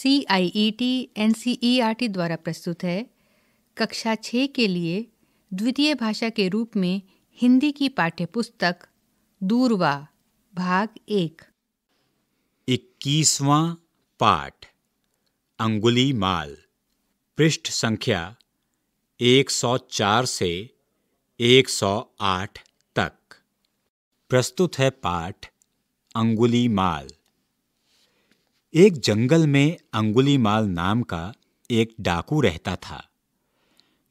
C I E T N C E R T द्वारा प्रस्तुत है कक्षा छः के लिए द्वितीय भाषा के रूप में हिंदी की पाठ्यपुस्तक दूरवा भाग एक इक्कीसवा पाठ अंगुली माल पृष्ठ संख्या 104 से 108 तक प्रस्तुत है पाठ अंगुली माल एक जंगल में अंगुलीमाल नाम का एक डाकू रहता था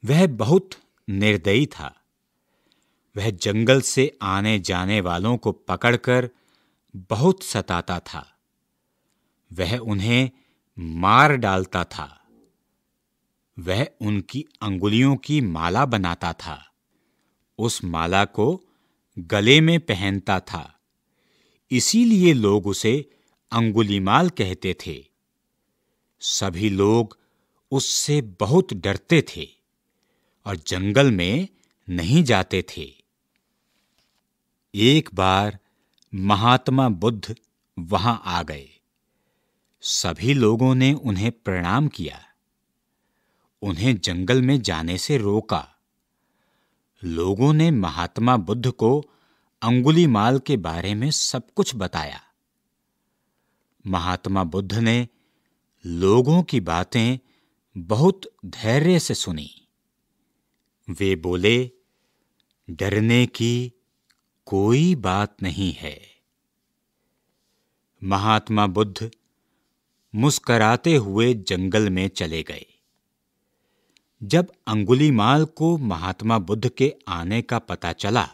वह बहुत निर्दयी था वह जंगल से आने जाने वालों को पकड़कर बहुत सताता था वह उन्हें मार डालता था वह उनकी अंगुलियों की माला बनाता था उस माला को गले में पहनता था इसीलिए लोग उसे अंगुलीमाल कहते थे सभी लोग उससे बहुत डरते थे और जंगल में नहीं जाते थे एक बार महात्मा बुद्ध वहां आ गए सभी लोगों ने उन्हें प्रणाम किया उन्हें जंगल में जाने से रोका लोगों ने महात्मा बुद्ध को अंगुलीमाल के बारे में सब कुछ बताया महात्मा बुद्ध ने लोगों की बातें बहुत धैर्य से सुनी वे बोले डरने की कोई बात नहीं है महात्मा बुद्ध मुस्कराते हुए जंगल में चले गए जब अंगुलीमाल को महात्मा बुद्ध के आने का पता चला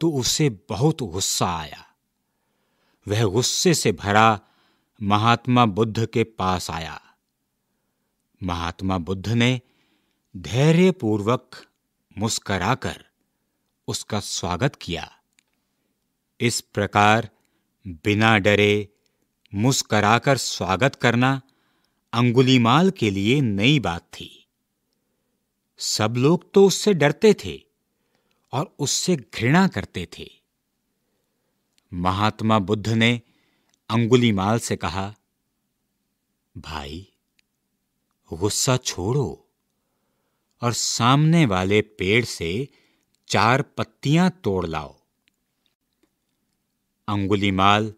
तो उसे बहुत गुस्सा आया वह गुस्से से भरा महात्मा बुद्ध के पास आया महात्मा बुद्ध ने धैर्यपूर्वक मुस्कराकर उसका स्वागत किया इस प्रकार बिना डरे मुस्कराकर स्वागत करना अंगुलीमाल के लिए नई बात थी सब लोग तो उससे डरते थे और उससे घृणा करते थे महात्मा बुद्ध ने अंगुलीमाल से कहा भाई गुस्सा छोड़ो और सामने वाले पेड़ से चार पत्तियां तोड़ लाओ अंगुलीमाल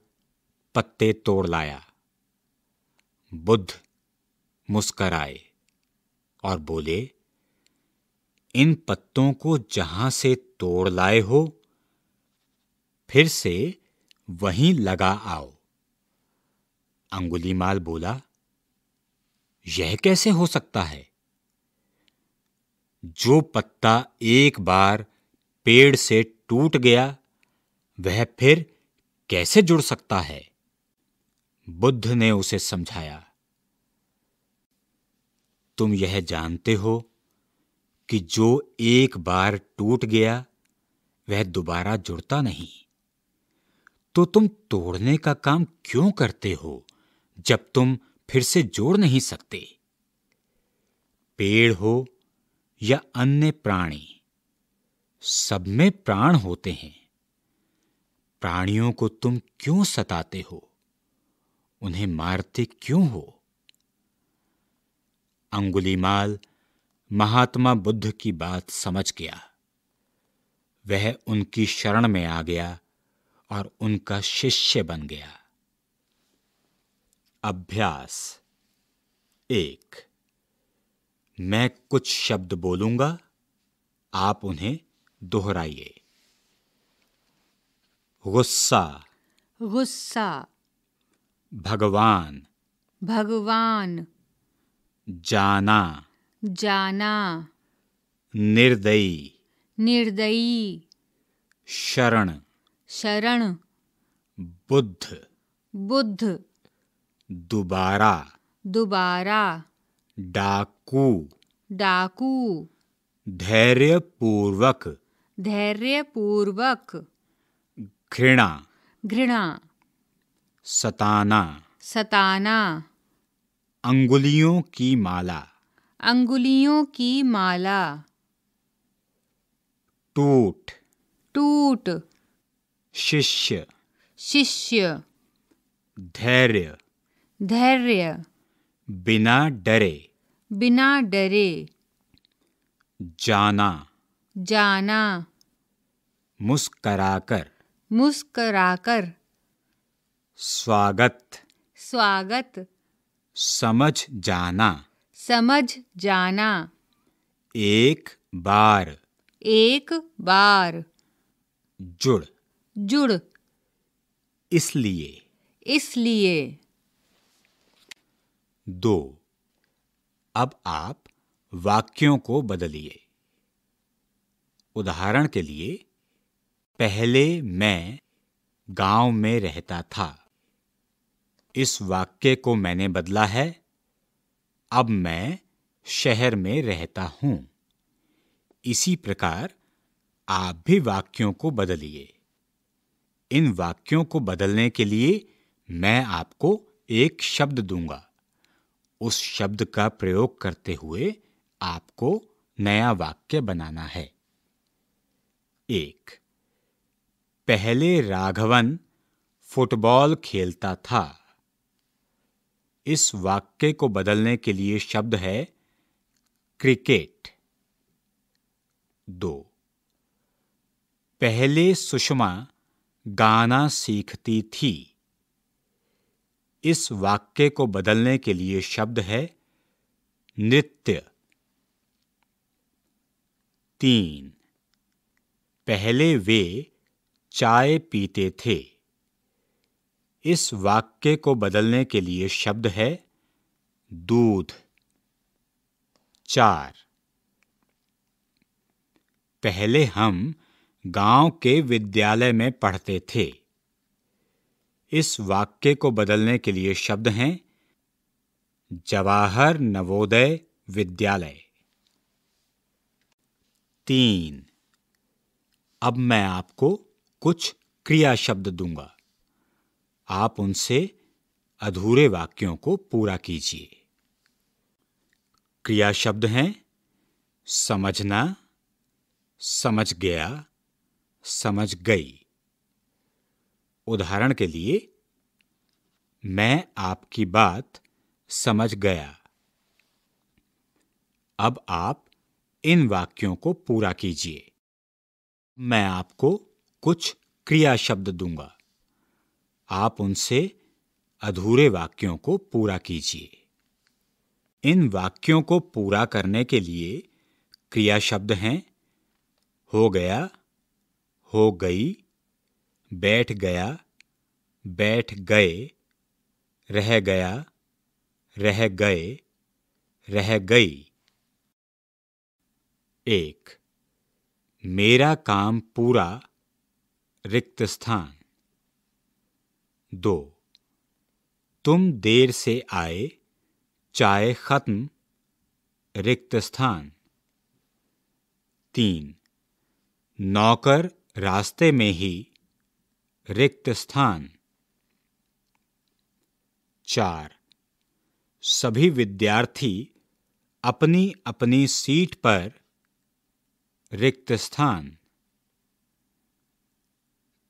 पत्ते तोड़ लाया बुद्ध मुस्कराए और बोले इन पत्तों को जहां से तोड़ लाए हो फिर से वहीं लगा आओ अंगुलीमाल बोला यह कैसे हो सकता है जो पत्ता एक बार पेड़ से टूट गया वह फिर कैसे जुड़ सकता है बुद्ध ने उसे समझाया तुम यह जानते हो कि जो एक बार टूट गया वह दोबारा जुड़ता नहीं तो तुम तोड़ने का काम क्यों करते हो जब तुम फिर से जोड़ नहीं सकते पेड़ हो या अन्य प्राणी सब में प्राण होते हैं प्राणियों को तुम क्यों सताते हो उन्हें मारते क्यों हो अंगुलीमाल महात्मा बुद्ध की बात समझ गया वह उनकी शरण में आ गया और उनका शिष्य बन गया अभ्यास एक मैं कुछ शब्द बोलूंगा आप उन्हें दोहराइए गुस्सा गुस्सा भगवान भगवान जाना जाना निर्दयी निर्दयी शरण शरण बुद्ध बुद्ध दोबारा दोबारा डाकू डाकू धैर्य पूर्वक धैर्य पूर्वक घृणा घृणा सताना सताना अंगुलियों की माला अंगुलियों की माला टूट टूट शिष्य शिष्य धैर्य धैर्य बिना डरे बिना डरे जाना जाना मुस्कराकर मुस्कराकर स्वागत स्वागत समझ जाना समझ जाना एक बार एक बार जुड़ जुड़ इसलिए इसलिए दो अब आप वाक्यों को बदलिए उदाहरण के लिए पहले मैं गांव में रहता था इस वाक्य को मैंने बदला है अब मैं शहर में रहता हूं इसी प्रकार आप भी वाक्यों को बदलिए इन वाक्यों को बदलने के लिए मैं आपको एक शब्द दूंगा उस शब्द का प्रयोग करते हुए आपको नया वाक्य बनाना है एक पहले राघवन फुटबॉल खेलता था इस वाक्य को बदलने के लिए शब्द है क्रिकेट दो पहले सुषमा गाना सीखती थी इस वाक्य को बदलने के लिए शब्द है नृत्य तीन पहले वे चाय पीते थे इस वाक्य को बदलने के लिए शब्द है दूध चार पहले हम गांव के विद्यालय में पढ़ते थे इस वाक्य को बदलने के लिए शब्द हैं जवाहर नवोदय विद्यालय तीन अब मैं आपको कुछ क्रिया शब्द दूंगा आप उनसे अधूरे वाक्यों को पूरा कीजिए क्रिया शब्द हैं समझना समझ गया समझ गई उदाहरण के लिए मैं आपकी बात समझ गया अब आप इन वाक्यों को पूरा कीजिए मैं आपको कुछ क्रिया शब्द दूंगा आप उनसे अधूरे वाक्यों को पूरा कीजिए इन वाक्यों को पूरा करने के लिए क्रिया शब्द हैं हो गया हो गई बैठ गया बैठ गए रह गया रह गए रह गई एक मेरा काम पूरा रिक्त स्थान दो तुम देर से आए चाय खत्म रिक्त स्थान तीन नौकर रास्ते में ही रिक्त स्थान चार सभी विद्यार्थी अपनी अपनी सीट पर रिक्त स्थान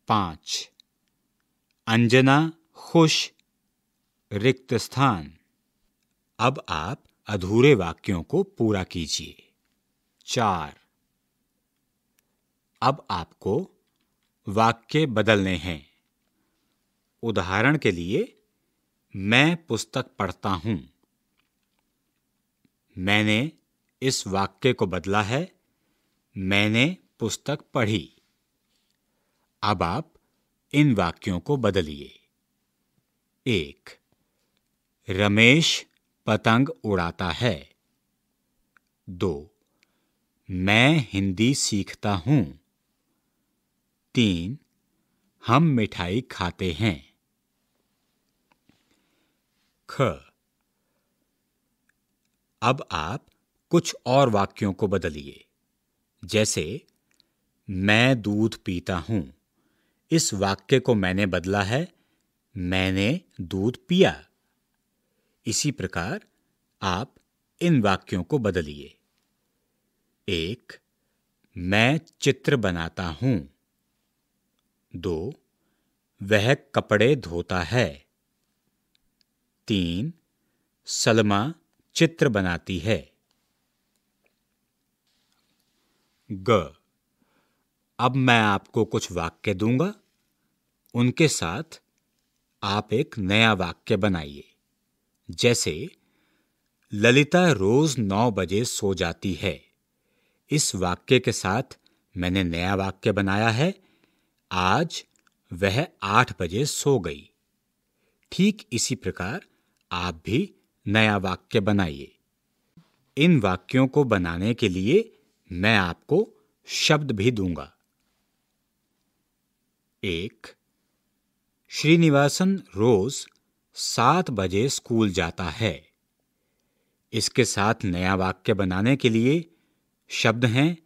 पांच अंजना खुश रिक्त स्थान अब आप अधूरे वाक्यों को पूरा कीजिए चार अब आपको वाक्य बदलने हैं उदाहरण के लिए मैं पुस्तक पढ़ता हूं मैंने इस वाक्य को बदला है मैंने पुस्तक पढ़ी अब आप इन वाक्यों को बदलिए एक रमेश पतंग उड़ाता है दो मैं हिंदी सीखता हूं तीन हम मिठाई खाते हैं ख अब आप कुछ और वाक्यों को बदलिए जैसे मैं दूध पीता हूं इस वाक्य को मैंने बदला है मैंने दूध पिया इसी प्रकार आप इन वाक्यों को बदलिए एक मैं चित्र बनाता हूं दो वह कपड़े धोता है तीन सलमा चित्र बनाती है ग अब मैं आपको कुछ वाक्य दूंगा उनके साथ आप एक नया वाक्य बनाइए जैसे ललिता रोज नौ बजे सो जाती है इस वाक्य के साथ मैंने नया वाक्य बनाया है आज वह आठ बजे सो गई ठीक इसी प्रकार आप भी नया वाक्य बनाइए इन वाक्यों को बनाने के लिए मैं आपको शब्द भी दूंगा एक श्रीनिवासन रोज सात बजे स्कूल जाता है इसके साथ नया वाक्य बनाने के लिए शब्द हैं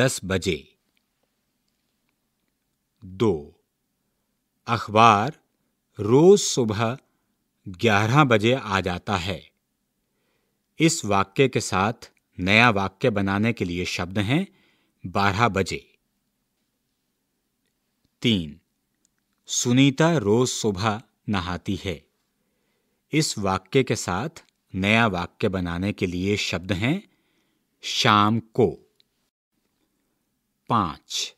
दस बजे दो अखबार रोज सुबह ग्यारह बजे आ जाता है इस वाक्य के साथ नया वाक्य बनाने के लिए शब्द हैं बारह बजे तीन सुनीता रोज सुबह नहाती है इस वाक्य के साथ नया वाक्य बनाने के लिए शब्द हैं शाम को पांच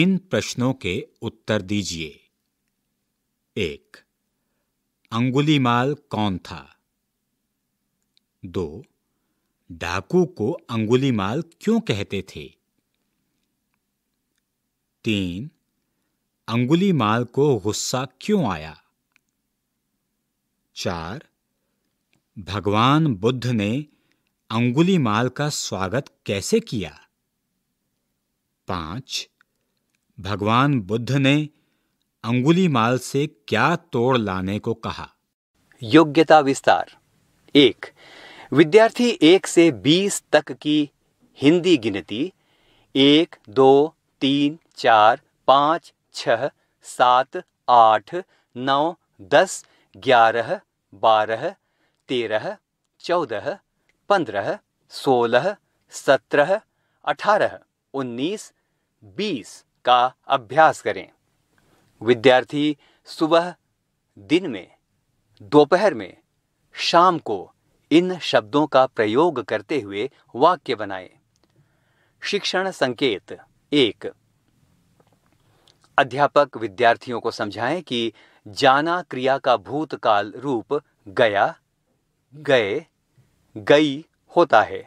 इन प्रश्नों के उत्तर दीजिए एक अंगुलीमाल कौन था दो डाकू को अंगुलीमाल क्यों कहते थे तीन अंगुलीमाल को गुस्सा क्यों आया चार भगवान बुद्ध ने अंगुलीमाल का स्वागत कैसे किया पांच भगवान बुद्ध ने अंगुली माल से क्या तोड़ लाने को कहा योग्यता विस्तार एक विद्यार्थी एक से बीस तक की हिंदी गिनती एक दो तीन चार पाँच छः सात आठ नौ दस ग्यारह बारह तेरह चौदह पंद्रह सोलह सत्रह अठारह उन्नीस बीस का अभ्यास करें विद्यार्थी सुबह दिन में दोपहर में शाम को इन शब्दों का प्रयोग करते हुए वाक्य बनाएं। शिक्षण संकेत एक अध्यापक विद्यार्थियों को समझाएं कि जाना क्रिया का भूतकाल रूप गया गए गई होता है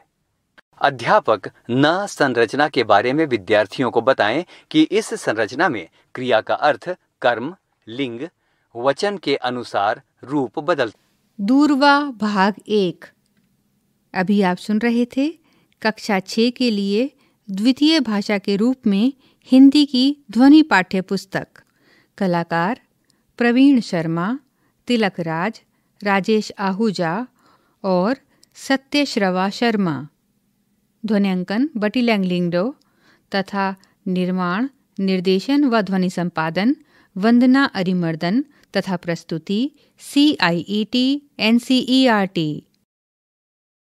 अध्यापक न संरचना के बारे में विद्यार्थियों को बताएं कि इस संरचना में क्रिया का अर्थ कर्म लिंग वचन के अनुसार रूप बदल दूरवा भाग एक अभी आप सुन रहे थे कक्षा छ के लिए द्वितीय भाषा के रूप में हिंदी की ध्वनि पाठ्य पुस्तक कलाकार प्रवीण शर्मा राज, राजेश आहूजा और सत्यश्रवा शर्मा ध्वनियांकन बटी लैंगलिंगडो तथा निर्माण निर्देशन व ध्वनि संपादन वंदना अरिमर्दन तथा प्रस्तुति C I E T N C E R T